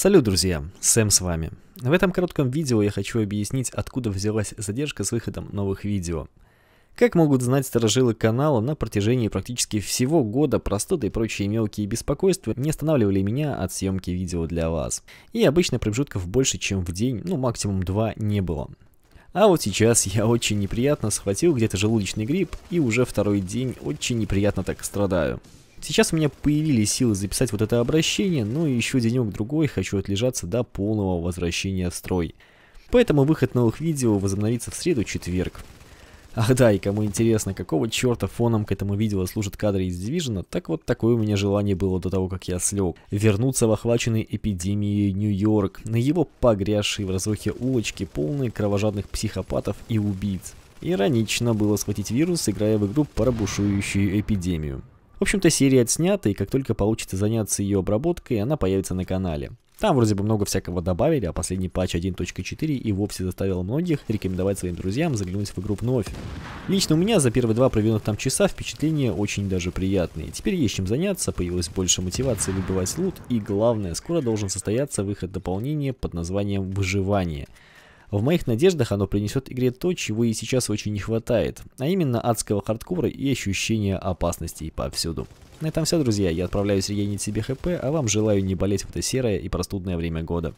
Салют, друзья! Сэм с вами. В этом коротком видео я хочу объяснить, откуда взялась задержка с выходом новых видео. Как могут знать сторожилы канала, на протяжении практически всего года простоты и прочие мелкие беспокойства не останавливали меня от съемки видео для вас. И обычно промежутков больше, чем в день, ну максимум два не было. А вот сейчас я очень неприятно схватил где-то желудочный грипп и уже второй день очень неприятно так страдаю. Сейчас у меня появились силы записать вот это обращение, но ну еще денек-другой хочу отлежаться до полного возвращения в строй. Поэтому выход новых видео возобновится в среду-четверг. Ах да, и кому интересно, какого черта фоном к этому видео служат кадры из Division, так вот такое у меня желание было до того, как я слег. Вернуться в охваченный эпидемией Нью-Йорк, на его погрязшие в разрухе улочки, полные кровожадных психопатов и убийц. Иронично было схватить вирус, играя в игру про эпидемию. В общем-то, серия отснята, и как только получится заняться ее обработкой, она появится на канале. Там вроде бы много всякого добавили, а последний патч 1.4 и вовсе заставил многих рекомендовать своим друзьям заглянуть в игру вновь. Лично у меня за первые два проведенных там часа впечатления очень даже приятные. Теперь есть чем заняться, появилась больше мотивации выбивать лут, и главное, скоро должен состояться выход дополнения под названием «Выживание». В моих надеждах оно принесет игре то, чего ей сейчас очень не хватает, а именно адского хардкора и ощущения опасностей повсюду. На этом все, друзья. Я отправляюсь регенить себе хп, а вам желаю не болеть в это серое и простудное время года.